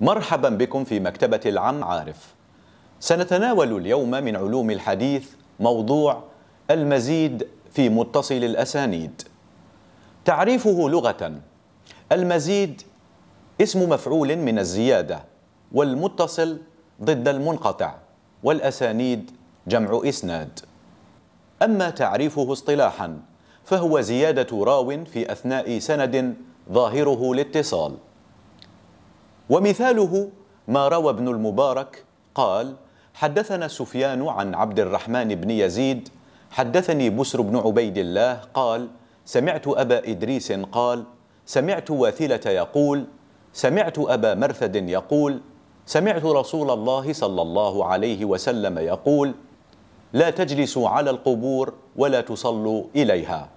مرحبا بكم في مكتبة العم عارف سنتناول اليوم من علوم الحديث موضوع المزيد في متصل الأسانيد تعريفه لغة المزيد اسم مفعول من الزيادة والمتصل ضد المنقطع والأسانيد جمع إسناد أما تعريفه اصطلاحا فهو زيادة راو في أثناء سند ظاهره الاتصال ومثاله ما روى ابن المبارك قال حدثنا سفيان عن عبد الرحمن بن يزيد حدثني بسر بن عبيد الله قال سمعت أبا إدريس قال سمعت واثلة يقول سمعت أبا مرثد يقول سمعت رسول الله صلى الله عليه وسلم يقول لا تجلسوا على القبور ولا تصلوا إليها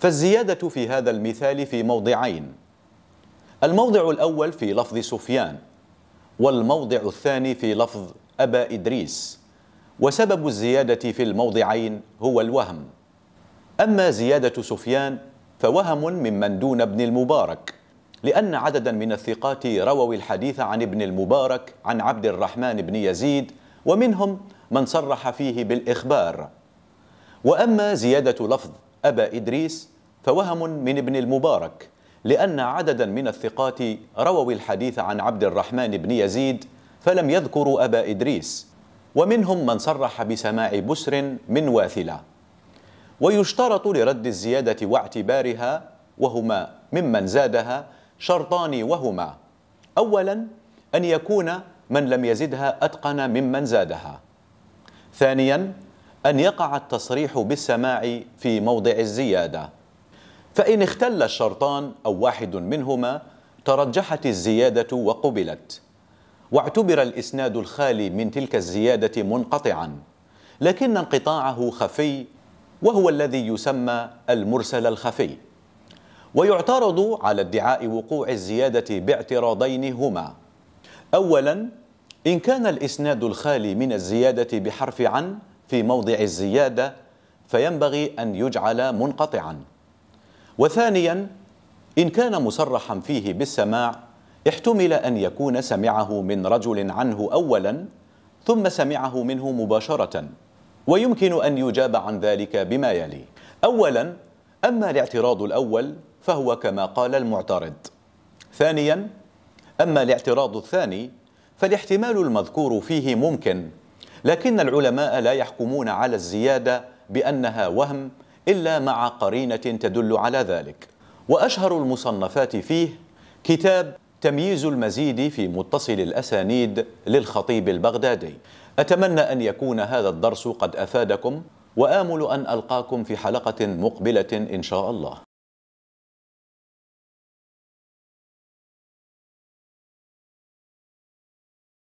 فالزيادة في هذا المثال في موضعين الموضع الأول في لفظ سفيان والموضع الثاني في لفظ أبا إدريس وسبب الزيادة في الموضعين هو الوهم أما زيادة سفيان فوهم ممن دون ابن المبارك لأن عددا من الثقات رووا الحديث عن ابن المبارك عن عبد الرحمن بن يزيد ومنهم من صرح فيه بالإخبار وأما زيادة لفظ أبا إدريس فوهم من ابن المبارك لأن عددا من الثقات رووا الحديث عن عبد الرحمن بن يزيد فلم يذكروا أبا إدريس ومنهم من صرح بسماع بسر من واثلة ويشترط لرد الزيادة واعتبارها وهما ممن زادها شرطان وهما أولا أن يكون من لم يزدها أتقن ممن زادها ثانيا أن يقع التصريح بالسماع في موضع الزيادة فإن اختل الشرطان أو واحد منهما ترجحت الزيادة وقبلت واعتبر الإسناد الخالي من تلك الزيادة منقطعا لكن انقطاعه خفي وهو الذي يسمى المرسل الخفي ويعترض على ادعاء وقوع الزيادة باعتراضين هما أولا إن كان الإسناد الخالي من الزيادة بحرف عن في موضع الزيادة فينبغي أن يجعل منقطعا وثانيا إن كان مصرحا فيه بالسماع احتمل أن يكون سمعه من رجل عنه أولا ثم سمعه منه مباشرة ويمكن أن يجاب عن ذلك بما يلي أولا أما الاعتراض الأول فهو كما قال المعترض ثانيا أما الاعتراض الثاني فالاحتمال المذكور فيه ممكن لكن العلماء لا يحكمون على الزيادة بأنها وهم إلا مع قرينة تدل على ذلك وأشهر المصنفات فيه كتاب تمييز المزيد في متصل الأسانيد للخطيب البغدادي أتمنى أن يكون هذا الدرس قد أفادكم وآمل أن ألقاكم في حلقة مقبلة إن شاء الله